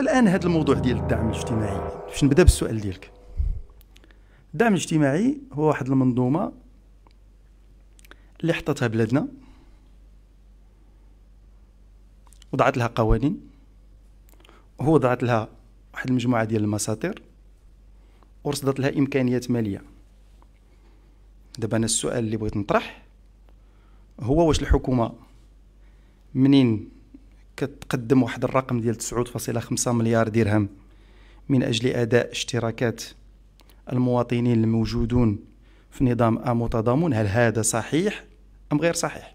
الان هذا الموضوع ديال الدعم الاجتماعي باش نبدا بالسؤال ديالك الدعم الاجتماعي هو واحد المنظومه اللي حطتها بلادنا وضعت لها قوانين وضعت لها واحد المجموعه ديال المساطير ورصدت لها امكانيات ماليه دابا انا السؤال اللي بغيت نطرح هو واش الحكومه منين كتقدم واحد الرقم ديال 9.5 مليار درهم من أجل أداء اشتراكات المواطنين الموجودون في نظام ا متضامن هل هذا صحيح أم غير صحيح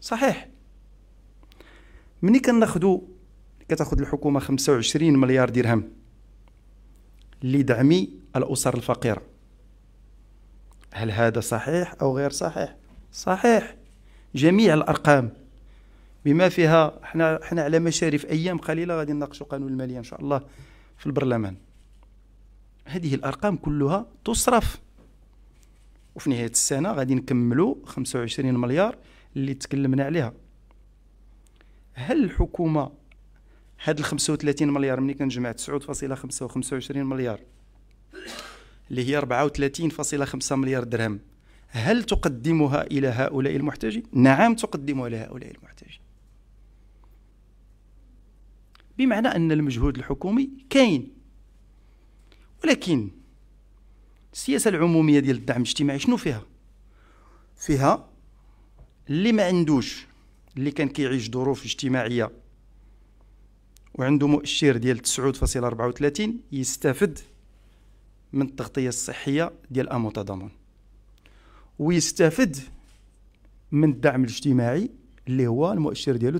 صحيح ملي كناخذو كتاخذ الحكومة 25 مليار درهم لدعم الأسر الفقيرة هل هذا صحيح أو غير صحيح؟ صحيح جميع الأرقام بما فيها حنا حنا على مشارف ايام قليله غادي نناقشوا قانون الماليه ان شاء الله في البرلمان هذه الارقام كلها تصرف وفي نهايه السنه غادي نكملوا 25 مليار اللي تكلمنا عليها هل الحكومه هاد ال 35 مليار ملي كنجمع 9.5 25 مليار اللي هي 34.5 مليار درهم هل تقدمها الى هؤلاء المحتاجين؟ نعم تقدمها لهؤلاء المحتاجين بمعنى أن المجهود الحكومي كاين ولكن السياسة العمومية ديال الدعم الاجتماعي شنو فيها فيها اللي ما عندوش اللي كان كيعيش ظروف اجتماعية وعنده مؤشر ديال 9.34 يستافد من التغطية الصحية ديال أموت ويستفد ويستافد من الدعم الاجتماعي اللي هو المؤشر ديالو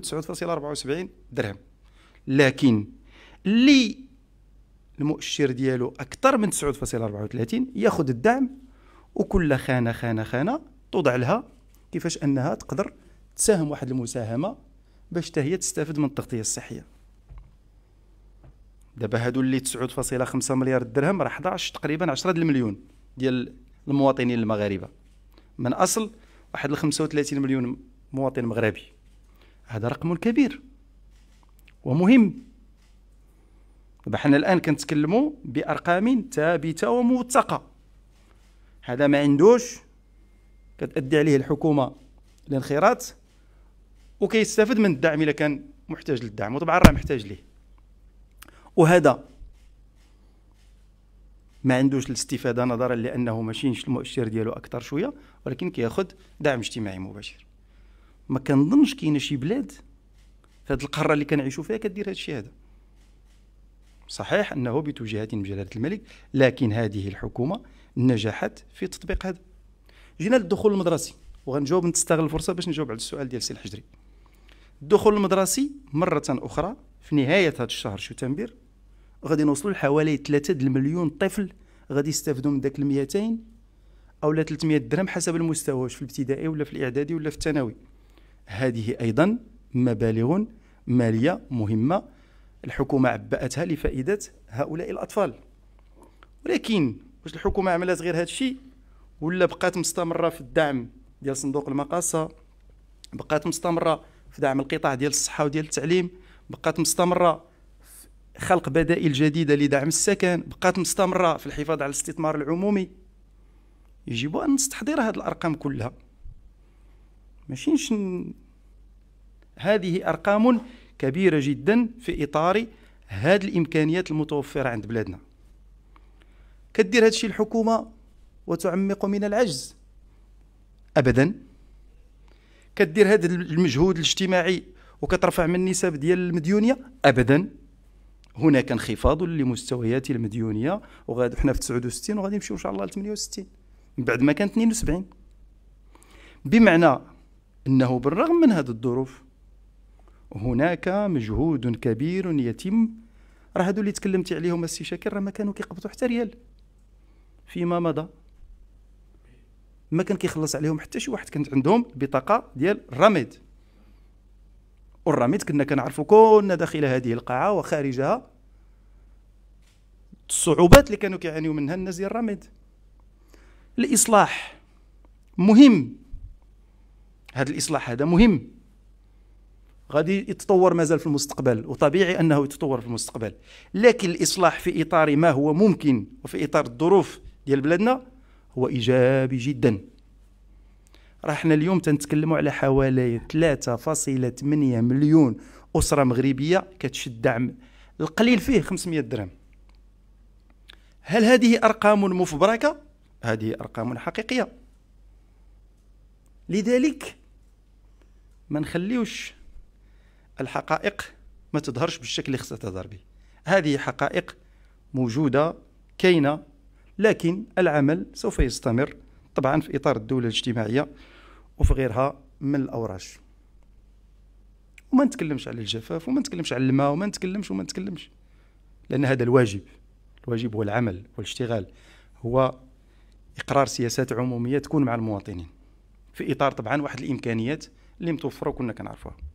9.74 درهم لكن اللي المؤشر ديالو اكثر من 9.34 ياخذ الدعم وكل خانه خانه خانه توضع لها كيفاش انها تقدر تساهم واحد المساهمه باش حتى هي تستافد من التغطيه الصحيه دابا هادو اللي 9.5 مليار درهم راه 11 تقريبا 10 المليون ديال المواطنين المغاربه من اصل واحد 35 مليون مواطن مغربي هذا رقم كبير ومهم دابا حنا الان كنتكلموا بارقام ثابته وموثقه هذا ما عندوش كتادي عليه الحكومه الانخراط وكيستافد من الدعم الا كان محتاج للدعم وطبعا راه محتاج ليه وهذا ما عندوش الاستفاده نظرا لانه ماشي المؤشر ديالو اكثر شويه ولكن كياخذ دعم اجتماعي مباشر ما كنظنش كاينه شي بلاد في هذه القاره اللي كنعيشوا فيها كدير هذا الشيء هذا صحيح انه بتوجيهات من جلاله الملك لكن هذه الحكومه نجحت في تطبيق هذا جينا للدخول المدرسي وغنجاوب نستغل الفرصه باش نجاوب على السؤال ديال السي الحجري الدخول المدرسي مره اخرى في نهايه هذا الشهر شتنبر غادي نوصلوا لحوالي 3 المليون طفل غادي يستافدوا من داك ال 200 او 300 درهم حسب المستوى واش في الابتدائي ولا في الاعدادي ولا في الثانوي هذه ايضا مبالغ ماليه مهمه الحكومه عبأتها لفائده هؤلاء الاطفال ولكن واش الحكومه عملت غير هذا الشيء ولا بقات مستمره في الدعم ديال صندوق المقاصه بقات مستمره في دعم القطاع ديال الصحه وديال التعليم بقات مستمره في خلق بدائل جديده لدعم السكن بقات مستمره في الحفاظ على الاستثمار العمومي يجب ان نستحضر هذه الارقام كلها ماشي هذه أرقام كبيرة جدا في إطار هذه الإمكانيات المتوفرة عند بلادنا كدير هذا الشيء الحكومة وتعمق من العجز أبدا كدير هذا المجهود الاجتماعي وكترفع من النسب ديال المديونية أبدا هناك انخفاض لمستويات المديونية وغادي حنا في 69 وغادي نمشيو إن شاء الله ل 68 من بعد ما كانت 72 بمعنى أنه بالرغم من هذه الظروف هناك مجهود كبير يتم راه هادو اللي تكلمتي عليهم السي شاكر راه ما كانوا كيقبضوا حتى ريال فيما مضى ما كان كيخلص عليهم حتى شي واحد كانت عندهم بطاقه ديال الرميد والرميد كنا كنعرفوا كنا داخل هذه القاعه وخارجها الصعوبات اللي كانوا كيعانيوا منها الناس ديال الرميد الاصلاح مهم هذا الاصلاح هذا مهم غادي يتطور مازال في المستقبل وطبيعي انه يتطور في المستقبل لكن الاصلاح في اطار ما هو ممكن وفي اطار الظروف ديال بلادنا هو ايجابي جدا راه حنا اليوم تنتكلموا على حوالي 3.8 مليون اسره مغربيه كتشد دعم القليل فيه 500 درهم هل هذه ارقام مفبركه هذه ارقام حقيقيه لذلك ما نخليوش الحقائق ما تظهرش بالشكل اللي خصها تظهر به هذه حقائق موجوده كاينه لكن العمل سوف يستمر طبعا في اطار الدوله الاجتماعيه وفي غيرها من الاوراش وما نتكلمش على الجفاف وما نتكلمش على الماء وما نتكلمش وما نتكلمش لان هذا الواجب الواجب هو العمل والاشتغال هو اقرار سياسات عموميه تكون مع المواطنين في اطار طبعا واحد الامكانيات اللي متوفره وكنا كنعرفوها